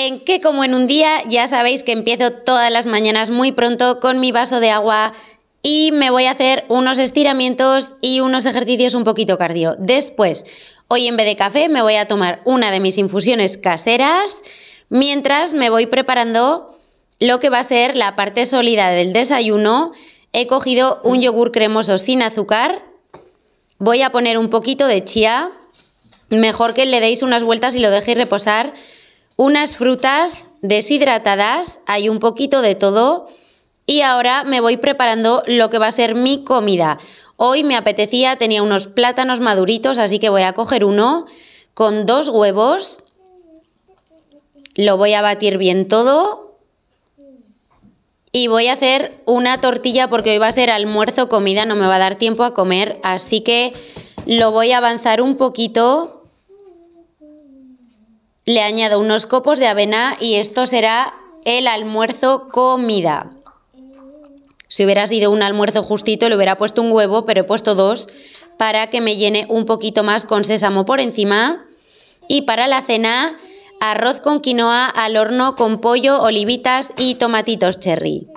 en que como en un día ya sabéis que empiezo todas las mañanas muy pronto con mi vaso de agua y me voy a hacer unos estiramientos y unos ejercicios un poquito cardio. Después, hoy en vez de café me voy a tomar una de mis infusiones caseras mientras me voy preparando lo que va a ser la parte sólida del desayuno. He cogido un yogur cremoso sin azúcar. Voy a poner un poquito de chía. Mejor que le deis unas vueltas y lo dejéis reposar unas frutas deshidratadas, hay un poquito de todo. Y ahora me voy preparando lo que va a ser mi comida. Hoy me apetecía, tenía unos plátanos maduritos, así que voy a coger uno con dos huevos. Lo voy a batir bien todo. Y voy a hacer una tortilla porque hoy va a ser almuerzo, comida, no me va a dar tiempo a comer. Así que lo voy a avanzar un poquito le añado unos copos de avena y esto será el almuerzo comida. Si hubiera sido un almuerzo justito, le hubiera puesto un huevo, pero he puesto dos para que me llene un poquito más con sésamo por encima. Y para la cena, arroz con quinoa al horno con pollo, olivitas y tomatitos cherry.